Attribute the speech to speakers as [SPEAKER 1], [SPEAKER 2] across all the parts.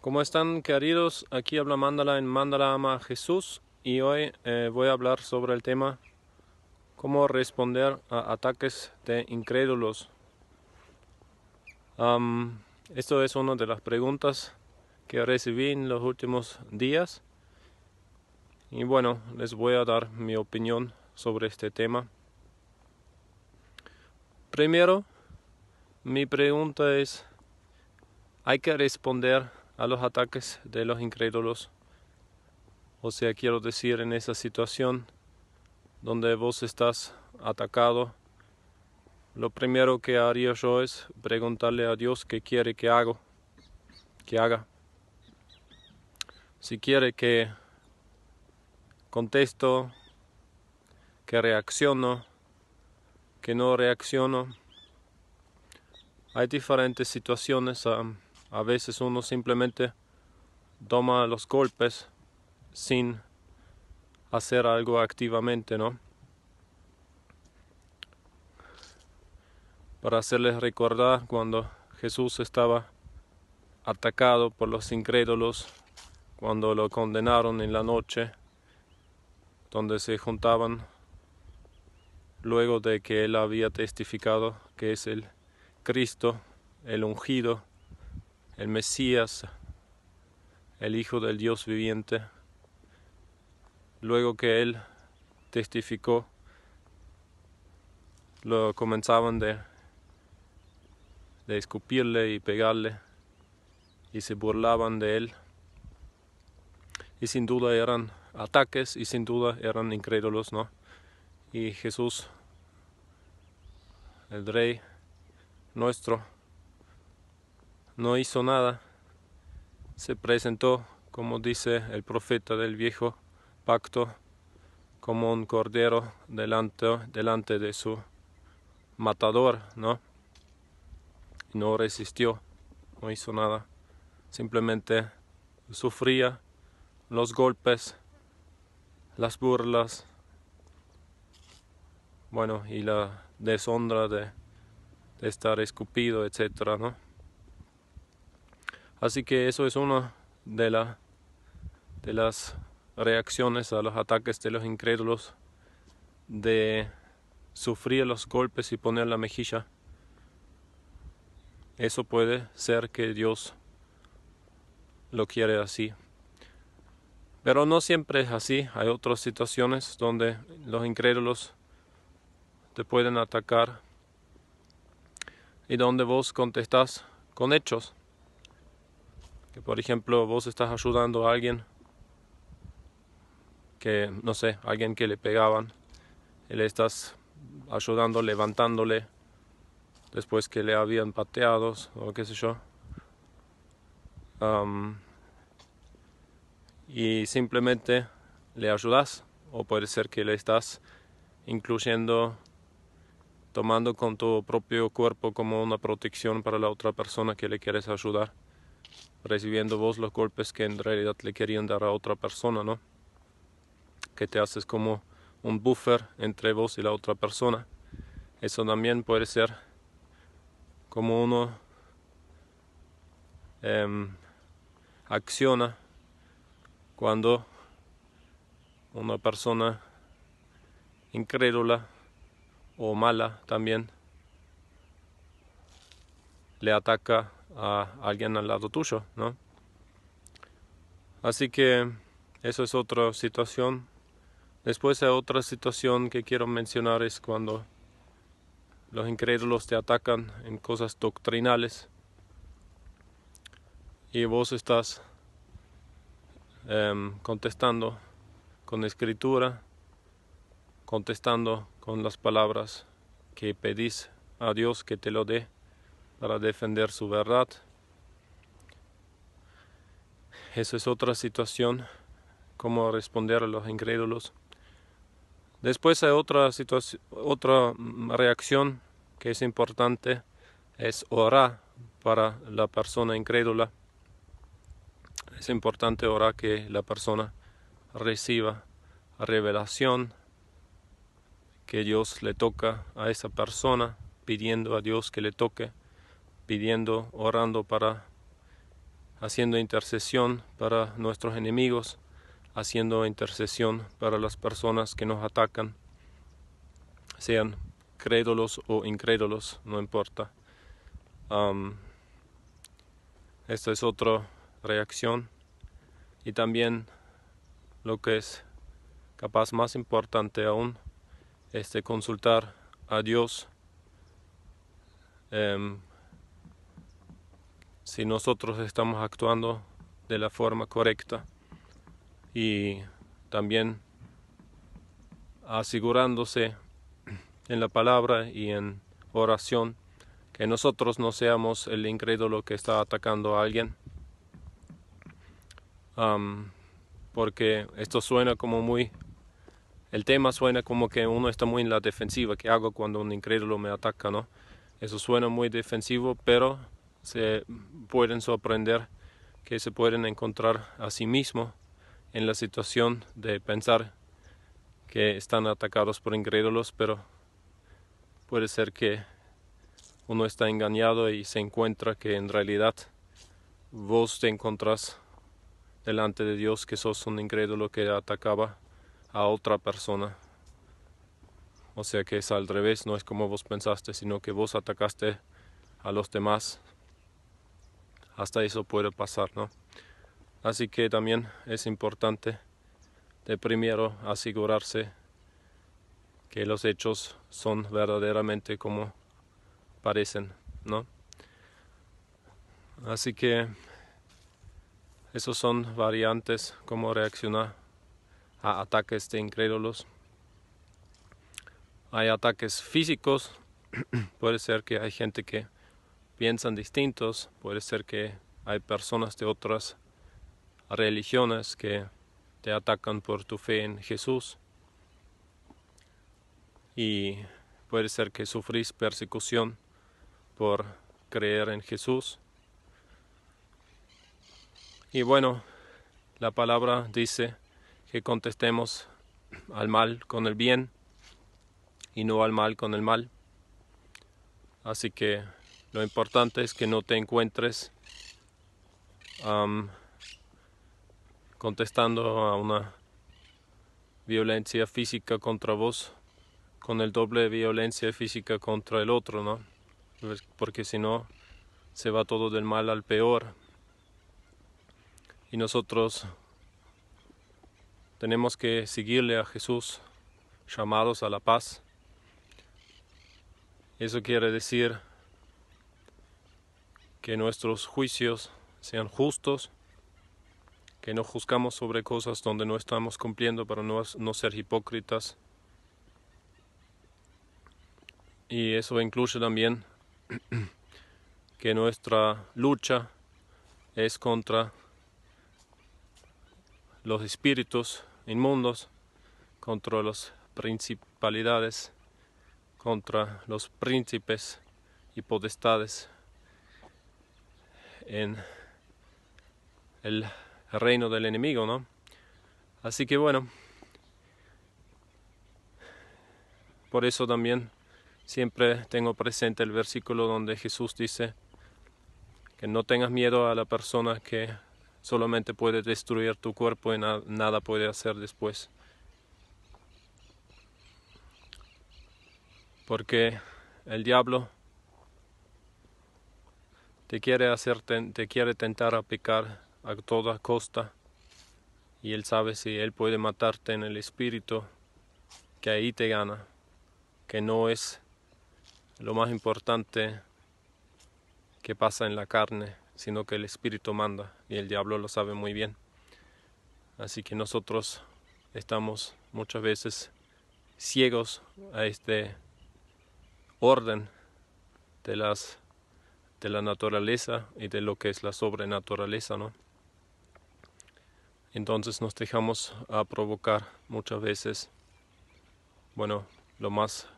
[SPEAKER 1] ¿Cómo están queridos? Aquí habla Mandala en Mandala Ama Jesús y hoy eh, voy a hablar sobre el tema cómo responder a ataques de incrédulos. esto es una de las preguntas que recibí en los últimos días y bueno, les voy a dar mi opinión sobre este tema. Primero, mi pregunta es, ¿hay que responder a los ataques de los incrédulos. O sea, quiero decir, en esa situación donde vos estás atacado, lo primero que haría yo es preguntarle a Dios qué quiere que hago, que haga. Si quiere que contesto, que reacciono, que no reacciono. Hay diferentes situaciones. A veces uno simplemente toma los golpes sin hacer algo activamente, ¿no? Para hacerles recordar cuando Jesús estaba atacado por los incrédulos, cuando lo condenaron en la noche, donde se juntaban luego de que él había testificado que es el Cristo, el ungido, el Mesías, el Hijo del Dios viviente, luego que él testificó, lo comenzaban de, de escupirle y pegarle y se burlaban de él. Y sin duda eran ataques y sin duda eran incrédulos, ¿no? Y Jesús, el Rey nuestro, no hizo nada, se presentó, como dice el profeta del viejo pacto, como un cordero delante, delante de su matador, ¿no? No resistió, no hizo nada, simplemente sufría los golpes, las burlas, bueno, y la deshonra de, de estar escupido, etcétera, ¿no? Así que eso es una de, de las reacciones a los ataques de los incrédulos de sufrir los golpes y poner la mejilla. Eso puede ser que Dios lo quiere así. Pero no siempre es así. Hay otras situaciones donde los incrédulos te pueden atacar y donde vos contestás con hechos. Que por ejemplo vos estás ayudando a alguien que, no sé, alguien que le pegaban, y le estás ayudando, levantándole, después que le habían pateado o qué sé yo. y simplemente le ayudas o puede ser que le estás incluyendo tomando con tu propio cuerpo como una protección para la otra persona que le quieres ayudar recibiendo vos los golpes que en realidad le querían dar a otra persona, ¿no? Que te haces como un buffer entre vos y la otra persona. Eso también puede ser como uno em, acciona cuando una persona incrédula o mala también le ataca a alguien al lado tuyo, ¿no? Así que eso es otra situación. Después hay eh, otra situación que quiero mencionar es cuando los incrédulos te atacan en cosas doctrinales y vos estás em, contestando con escritura, contestando con las palabras que pedís a Dios que te lo dé para defender su verdad. Esa es otra situación, cómo responder a los incrédulos. Después hay otra, otra mm, reacción que es importante, es orar para la persona incrédula. Es importante orar que la persona reciba revelación que Dios le toca a esa persona, pidiendo a Dios que le toque pidiendo, orando para, haciendo intercesión para nuestros enemigos, haciendo intercesión para las personas que nos atacan, sean crédulos o incrédulos, no importa. esta es otra reacción y también lo que es capaz más importante aún es de consultar a Dios. Em, si nosotros estamos actuando de la forma correcta y también asegurándose en la palabra y en oración que nosotros no seamos el incrédulo que está atacando a alguien porque esto suena como muy el tema suena como que uno está muy en la defensiva qué hago cuando un incrédulo me ataca no eso suena muy defensivo pero se pueden sorprender que se pueden encontrar a sí mismo en la situación de pensar que están atacados por incrédulos, pero puede ser que uno está engañado y se encuentra que en realidad vos te encontrás delante de Dios que sos un incrédulo que atacaba a otra persona. O sea que es al revés, no es como vos pensaste, sino que vos atacaste a los demás hasta eso puede pasar, ¿no? Así que también es importante de primero asegurarse que los hechos son verdaderamente como parecen, ¿no? Así que esos son variantes cómo reaccionar a ataques de incrédulos. Hay ataques físicos, puede ser que hay gente que piensan distintos, puede ser que hay personas de otras religiones que te atacan por tu fe en Jesús y puede ser que sufrís persecución por creer en Jesús. Y bueno, la palabra dice que contestemos al mal con el bien y no al mal con el mal. Así que lo importante es que no te encuentres contestando a una violencia física contra vos con el doble de violencia física contra el otro, ¿no? Pues, porque si no, se va todo del mal al peor. Y nosotros tenemos que seguirle a Jesús, llamados a la paz. Eso quiere decir que nuestros juicios sean justos, que no juzgamos sobre cosas donde no estamos cumpliendo para no, ser hipócritas. Y eso incluye también que nuestra lucha es contra los espíritus inmundos, contra las principalidades, contra los príncipes y potestades en el reino del enemigo, ¿no? Así que bueno, por eso también siempre tengo presente el versículo donde Jesús dice que no tengas miedo a la persona que solamente puede destruir tu cuerpo y nada puede hacer después. Porque el diablo te quiere hacer te quiere tentar a pecar a toda costa y él sabe si él puede matarte en el espíritu que ahí te gana que no es lo más importante que pasa en la carne sino que el espíritu manda y el diablo lo sabe muy bien así que nosotros estamos muchas veces ciegos a este orden de las de la naturaleza y de lo que es la sobrenaturaleza, ¿no? Entonces nos dejamos a provocar muchas veces, bueno, lo más,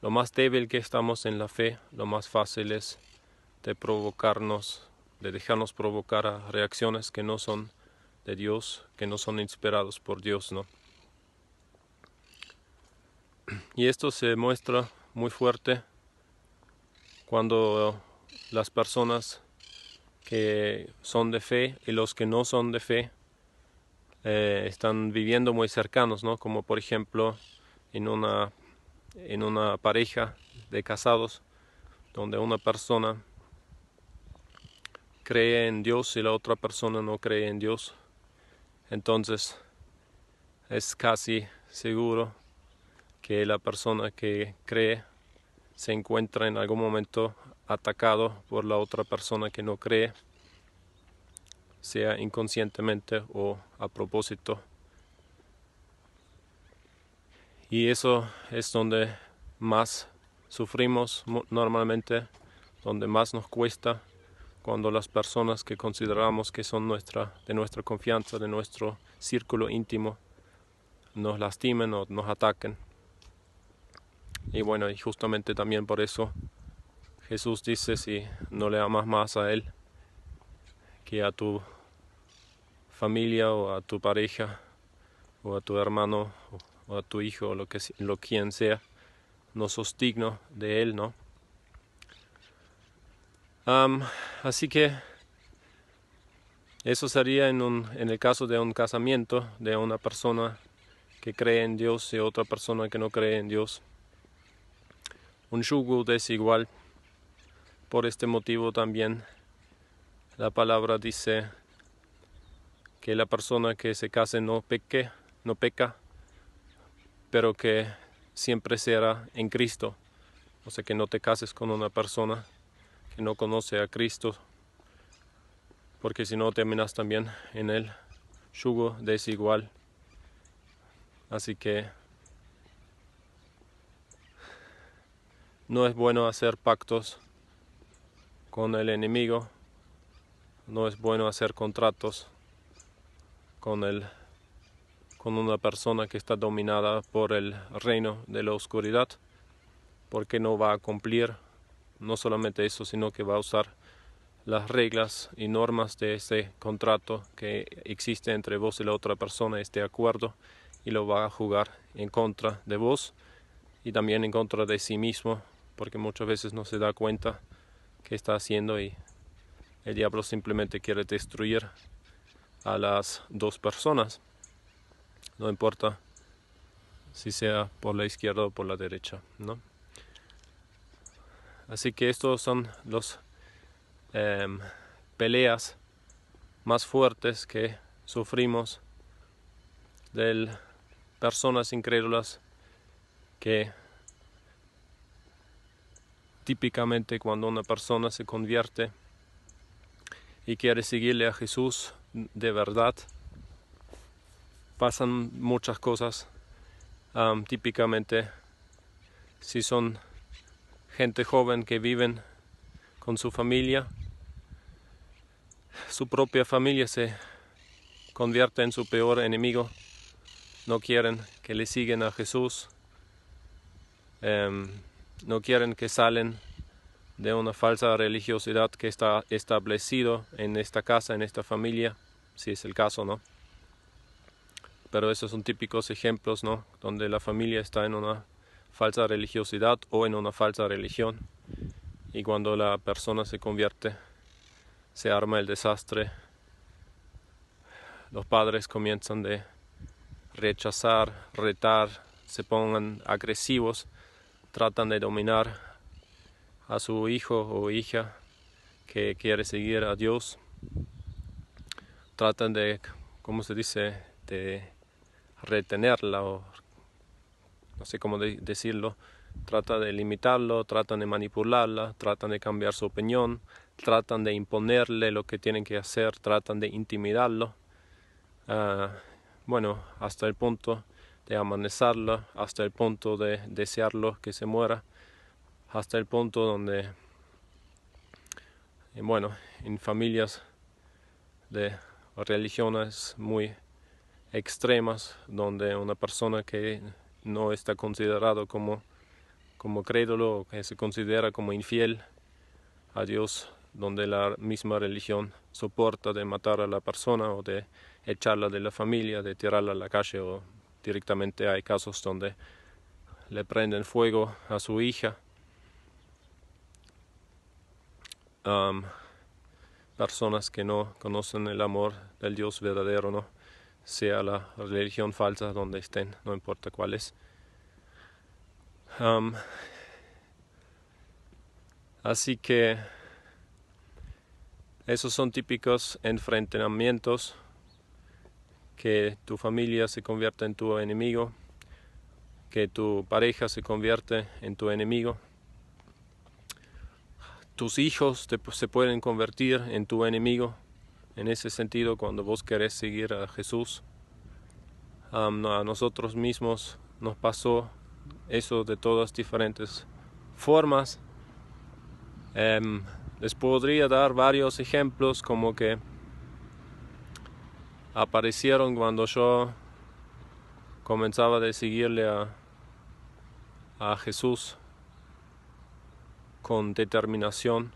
[SPEAKER 1] lo más débil que estamos en la fe, lo más fácil es de provocarnos, de dejarnos provocar a reacciones que no son de Dios, que no son inspirados por Dios, ¿no? Y esto se muestra muy fuerte cuando las personas que son de fe y los que no son de fe eh, están viviendo muy cercanos, ¿no? Como por ejemplo en una, en una pareja de casados donde una persona cree en Dios y la otra persona no cree en Dios. Entonces es casi seguro que la persona que cree se encuentra en algún momento atacado por la otra persona que no cree, sea inconscientemente o a propósito. Y eso es donde más sufrimos normalmente, donde más nos cuesta cuando las personas que consideramos que son nuestra, de nuestra confianza, de nuestro círculo íntimo, nos lastimen o nos ataquen. Y bueno, y justamente también por eso Jesús dice si no le amas más a Él que a tu familia o a tu pareja o a tu hermano o a tu hijo o lo que lo quien sea, no sos digno de Él, ¿no? así que eso sería en, un, en el caso de un casamiento de una persona que cree en Dios y otra persona que no cree en Dios. Un yugo desigual por este motivo también la palabra dice que la persona que se case no peque, no peca, pero que siempre será en Cristo. O sea que no te cases con una persona que no conoce a Cristo, porque si no terminas también en el yugo desigual. Así que no es bueno hacer pactos con el enemigo. No es bueno hacer contratos con, el, con una persona que está dominada por el reino de la oscuridad, porque no va a cumplir no solamente eso, sino que va a usar las reglas y normas de ese contrato que existe entre vos y la otra persona, este acuerdo, y lo va a jugar en contra de vos y también en contra de sí mismo, porque muchas veces no se da cuenta que está haciendo y el diablo simplemente quiere destruir a las dos personas. No importa si sea por la izquierda o por la derecha, ¿no? Así que estos son los em, peleas más fuertes que sufrimos de personas incrédulas que típicamente cuando una persona se convierte y quiere seguirle a Jesús de verdad, pasan muchas cosas. típicamente, si son gente joven que viven con su familia, su propia familia se convierte en su peor enemigo. No quieren que le sigan a Jesús. Em, no quieren que salen de una falsa religiosidad que está establecido en esta casa, en esta familia, si es el caso, ¿no? Pero esos son típicos ejemplos, ¿no? Donde la familia está en una falsa religiosidad o en una falsa religión. Y cuando la persona se convierte, se arma el desastre. Los padres comienzan de rechazar, retar, se pongan agresivos tratan de dominar a su hijo o hija que quiere seguir a Dios. Tratan de, ¿cómo se dice?, de retenerla o no sé cómo decirlo. Tratan de limitarlo, tratan de manipularla, tratan de cambiar su opinión, tratan de imponerle lo que tienen que hacer, tratan de intimidarlo. Ah, bueno, hasta el punto de amanecerla hasta el punto de desearlo que se muera, hasta el punto donde, eh, bueno, en familias de religiones muy extremas, donde una persona que no está considerado como, como crédulo, que se considera como infiel a Dios, donde la misma religión soporta de matar a la persona o de echarla de la familia, de tirarla a la calle o directamente hay casos donde le prenden fuego a su hija. personas que no conocen el amor del Dios verdadero, ¿no? sea la religión falsa donde estén, no importa cuál es. así que esos son típicos enfrentamientos que tu familia se convierta en tu enemigo, que tu pareja se convierte en tu enemigo, tus hijos se pueden convertir en tu enemigo. En ese sentido, cuando vos querés seguir a Jesús, a nosotros mismos nos pasó eso de todas diferentes formas. Em, les podría dar varios ejemplos como que aparecieron cuando yo comenzaba a seguirle a, Jesús con determinación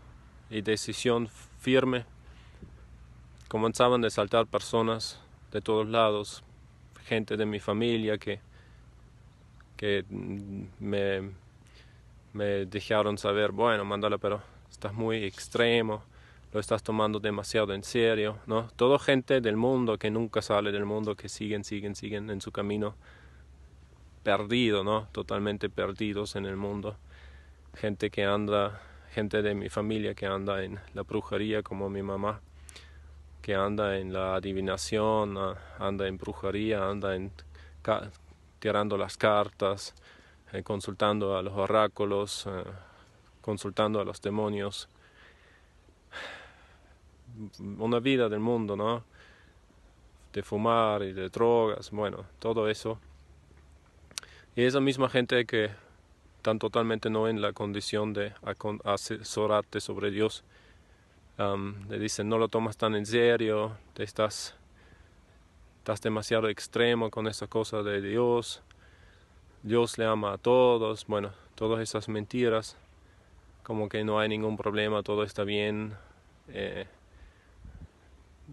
[SPEAKER 1] y decisión firme. Comenzaban a saltar personas de todos lados, gente de mi familia que, me, me dejaron saber, bueno, mándala, pero estás muy extremo, lo estás tomando demasiado en serio, ¿no? Toda gente del mundo que nunca sale del mundo, que siguen, siguen, siguen en su camino perdido, ¿no? Totalmente perdidos en el mundo. Gente que anda, gente de mi familia que anda en la brujería como mi mamá, que anda en la adivinación, ah, anda en brujería, anda tirando las cartas, eh, consultando a los oráculos, eh, consultando a los demonios una vida del mundo, ¿no? De fumar y de drogas, bueno, todo eso. Y esa misma gente que tan totalmente no en la condición de asesorarte sobre Dios, le dicen no lo tomas tan en serio, te estás, estás demasiado extremo con esa cosa de Dios, Dios le ama a todos, bueno, todas esas mentiras, como que no hay ningún problema, todo está bien. Eh,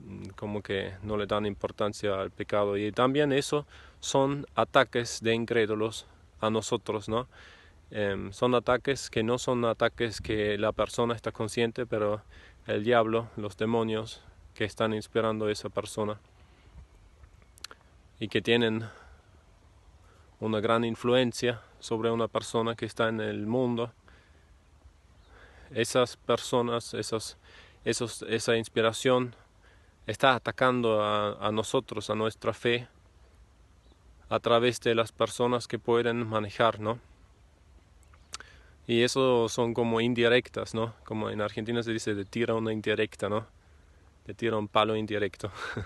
[SPEAKER 1] Mm, como que no le dan importancia al pecado. Y también eso son ataques de incrédulos a nosotros, ¿no? Em, son ataques que no son ataques que la persona está consciente, pero el diablo, los demonios que están inspirando a esa persona y que tienen una gran influencia sobre una persona que está en el mundo. Esas personas, esas, esos, esa inspiración está atacando a, nosotros, a nuestra fe, a través de las personas que pueden manejar, ¿no? Y eso son como indirectas, ¿no? Como en Argentina se dice, te tira una indirecta, ¿no? Te tira un palo indirecto.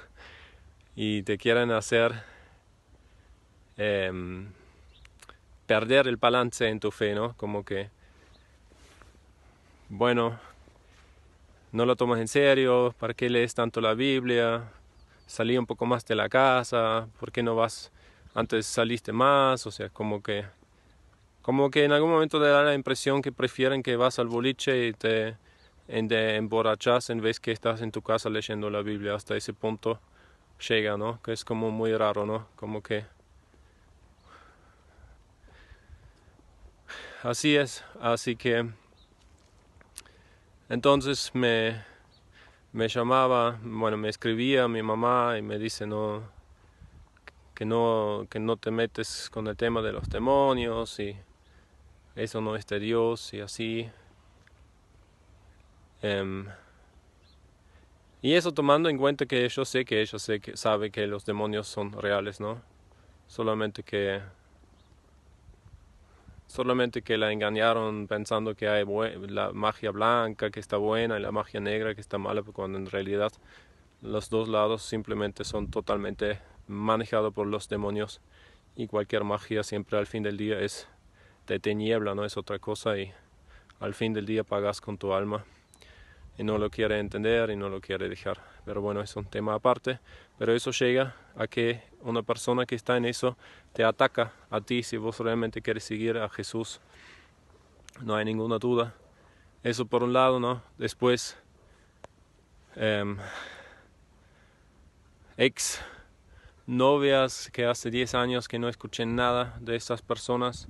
[SPEAKER 1] y te quieren hacer em, perder el balance en tu fe, ¿no? Como que, bueno, no lo tomas en serio, ¿para qué lees tanto la Biblia? Salí un poco más de la casa, ¿por qué no vas? Antes saliste más, o sea, como que, como que en algún momento te da la impresión que prefieren que vas al boliche y te, y te emborrachas en vez que estás en tu casa leyendo la Biblia. Hasta ese punto llega, ¿no? Que es como muy raro, ¿no? Como que... Así es, así que... Entonces me, me llamaba, bueno, me escribía mi mamá y me dice no, que, no, que no te metes con el tema de los demonios y eso no es de Dios y así. Em, y eso tomando en cuenta que yo sé que ella sé que sabe que los demonios son reales, ¿no? Solamente que solamente que la engañaron pensando que hay la magia blanca que está buena y la magia negra que está mala, cuando en realidad los dos lados simplemente son totalmente manejados por los demonios y cualquier magia siempre al fin del día es de tiniebla, no es otra cosa y al fin del día pagas con tu alma y no lo quiere entender y no lo quiere dejar. Pero bueno, es un tema aparte, pero eso llega a que una persona que está en eso te ataca a ti si vos realmente quieres seguir a Jesús. No hay ninguna duda. Eso por un lado, ¿no? Después, em, ex novias que hace 10 años que no escuché nada de esas personas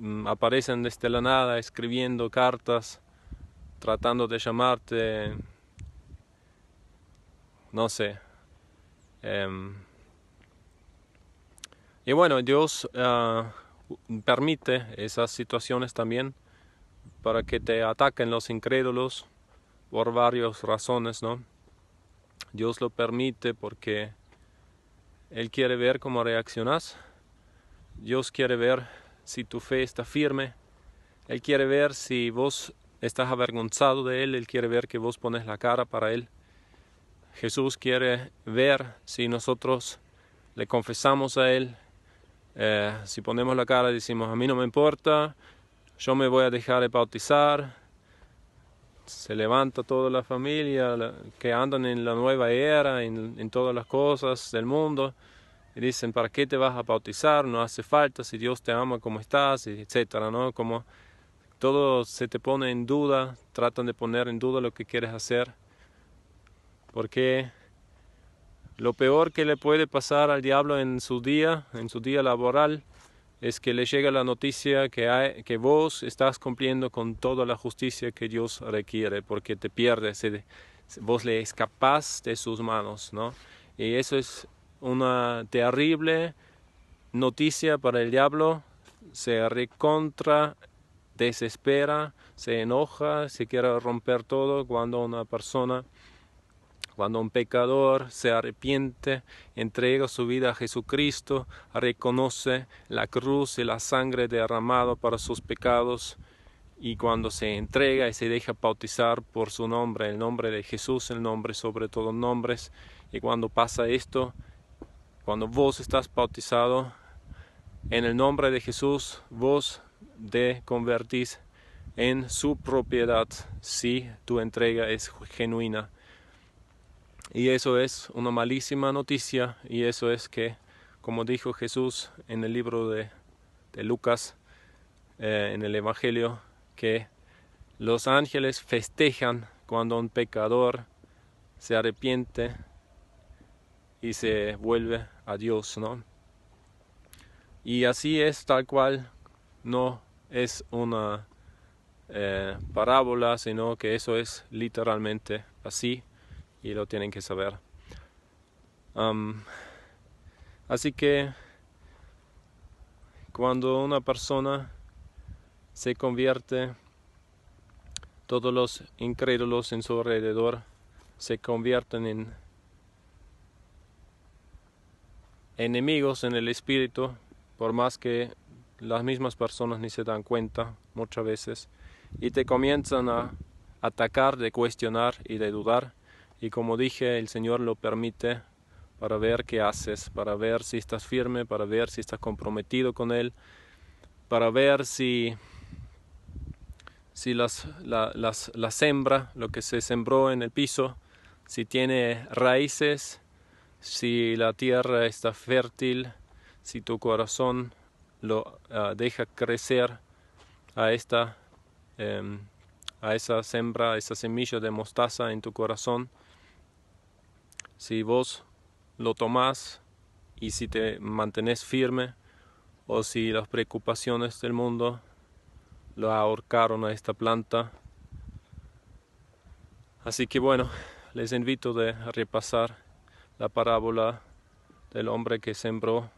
[SPEAKER 1] mm, aparecen desde la nada escribiendo cartas, tratando de llamarte, no sé, Em, y bueno, Dios ah, permite esas situaciones también para que te ataquen los incrédulos por varias razones, ¿no? Dios lo permite porque Él quiere ver cómo reaccionas. Dios quiere ver si tu fe está firme. Él quiere ver si vos estás avergonzado de Él. Él quiere ver que vos pones la cara para Él. Jesús quiere ver si nosotros le confesamos a Él, eh, si ponemos la cara y decimos, a mí no me importa, yo me voy a dejar de bautizar, se levanta toda la familia que andan en la nueva era, en, todas las cosas del mundo, y dicen, ¿para qué te vas a bautizar? No hace falta, si Dios te ama como estás, etc. ¿no? Como todo se te pone en duda, tratan de poner en duda lo que quieres hacer porque lo peor que le puede pasar al diablo en su día, en su día laboral, es que le llega la noticia que, vos estás cumpliendo con toda la justicia que Dios requiere, porque te pierdes, vos le escapás de sus manos, ¿no? Y eso es una terrible noticia para el diablo, se recontra, desespera, se enoja, se quiere romper todo cuando una persona cuando un pecador se arrepiente, entrega su vida a Jesucristo, reconoce la cruz y la sangre derramada para sus pecados, y cuando se entrega y se deja bautizar por su nombre, el nombre de Jesús, el nombre sobre todos nombres, y cuando pasa esto, cuando vos estás bautizado en el nombre de Jesús, vos te convertís en su propiedad si tu entrega es genuina. Y eso es una malísima noticia y eso es que, como dijo Jesús en el libro de, de Lucas, eh, en el Evangelio, que los ángeles festejan cuando un pecador se arrepiente y se vuelve a Dios, ¿no? Y así es tal cual, no es una eh, parábola, sino que eso es literalmente así y lo tienen que saber. así que cuando una persona se convierte, todos los incrédulos en su alrededor se convierten en enemigos en el espíritu, por más que las mismas personas ni se dan cuenta muchas veces, y te comienzan a atacar, de cuestionar y de dudar y como dije, el Señor lo permite para ver qué haces, para ver si estás firme, para ver si estás comprometido con Él, para ver si, si las, la, las, la sembra, lo que se sembró en el piso, si tiene raíces, si la tierra está fértil, si tu corazón lo ah, deja crecer a esta em, a esa sembra, a esa semilla de mostaza en tu corazón si vos lo tomás y si te mantenés firme o si las preocupaciones del mundo lo ahorcaron a esta planta. Así que bueno, les invito de repasar la parábola del hombre que sembró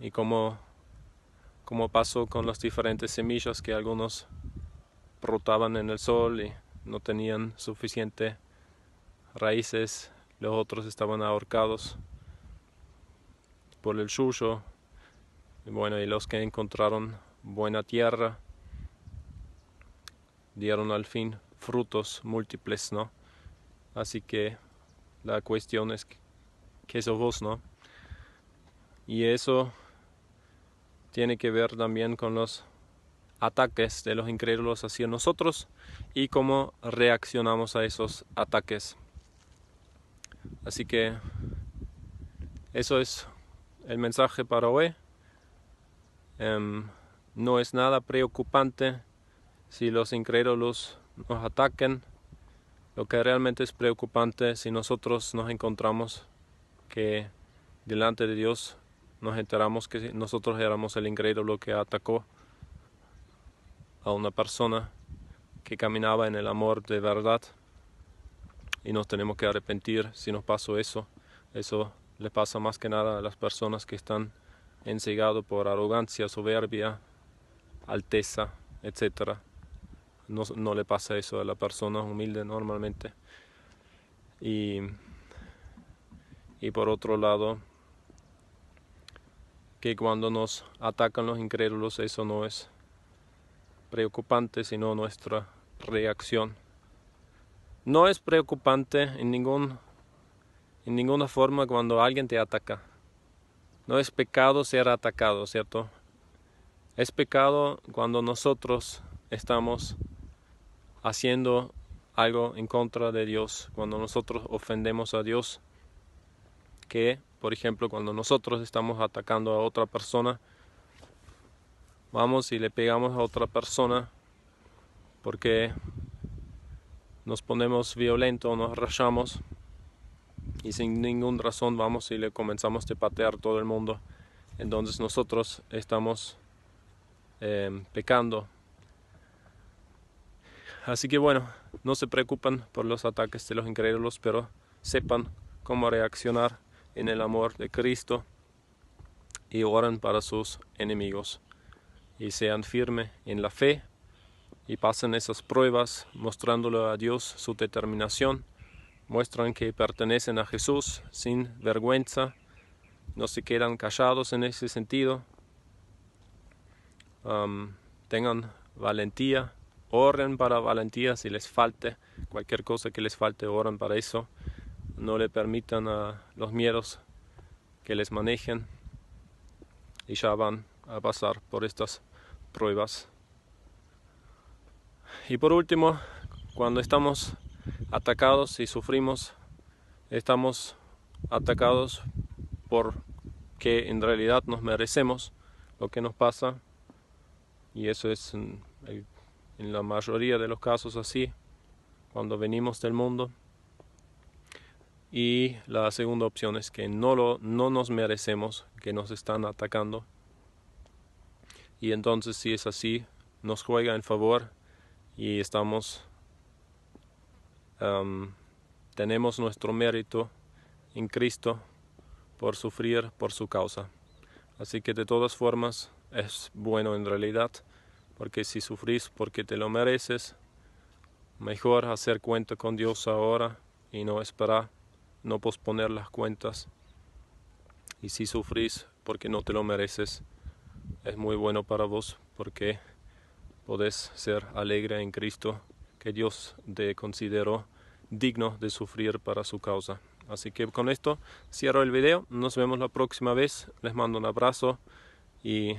[SPEAKER 1] y cómo, cómo pasó con las diferentes semillas que algunos brotaban en el sol y no tenían suficiente raíces, los otros estaban ahorcados por el suyo. bueno, y los que encontraron buena tierra dieron al fin frutos múltiples, ¿no? Así que la cuestión es que eso vos, ¿no? Y eso tiene que ver también con los ataques de los incrédulos hacia nosotros y cómo reaccionamos a esos ataques. Así que eso es el mensaje para hoy. Em, no es nada preocupante si los incrédulos nos ataquen. Lo que realmente es preocupante si nosotros nos encontramos que delante de Dios nos enteramos que nosotros éramos el incrédulo que atacó a una persona que caminaba en el amor de verdad y nos tenemos que arrepentir si nos pasó eso. Eso le pasa más que nada a las personas que están ensegadas por arrogancia, soberbia, alteza, etc. No, le pasa eso a la persona humilde normalmente. Y, y por otro lado, que cuando nos atacan los incrédulos, eso no es preocupante, sino nuestra reacción no es preocupante en, ningún, en ninguna forma cuando alguien te ataca. No es pecado ser atacado, ¿cierto? Es pecado cuando nosotros estamos haciendo algo en contra de Dios, cuando nosotros ofendemos a Dios, que, por ejemplo, cuando nosotros estamos atacando a otra persona, vamos y le pegamos a otra persona porque nos ponemos violentos, nos rayamos y sin ninguna razón vamos y le comenzamos a patear todo el mundo. Entonces nosotros estamos em, pecando. Así que bueno, no se preocupen por los ataques de los incrédulos, pero sepan cómo reaccionar en el amor de Cristo y oran para sus enemigos y sean firmes en la fe y pasan esas pruebas mostrándole a Dios su determinación, muestran que pertenecen a Jesús sin vergüenza, no se quedan callados en ese sentido, tengan valentía, oren para valentía si les falte, cualquier cosa que les falte, oren para eso, no le permitan a los miedos que les manejen y ya van a pasar por estas pruebas y por último, cuando estamos atacados y sufrimos, estamos atacados por que en realidad nos merecemos lo que nos pasa y eso es en, en la mayoría de los casos así cuando venimos del mundo y la segunda opción es que no, lo, no nos merecemos que nos están atacando y entonces si es así nos juega en favor y estamos, um, tenemos nuestro mérito en Cristo por sufrir por su causa. Así que de todas formas es bueno en realidad, porque si sufrís porque te lo mereces, mejor hacer cuenta con Dios ahora y no esperar, no posponer las cuentas. Y si sufrís porque no te lo mereces, es muy bueno para vos porque podés ser alegre en Cristo, que Dios te consideró digno de sufrir para su causa. Así que con esto cierro el video, nos vemos la próxima vez, les mando un abrazo y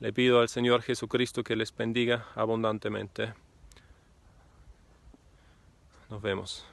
[SPEAKER 1] le pido al Señor Jesucristo que les bendiga abundantemente. Nos vemos.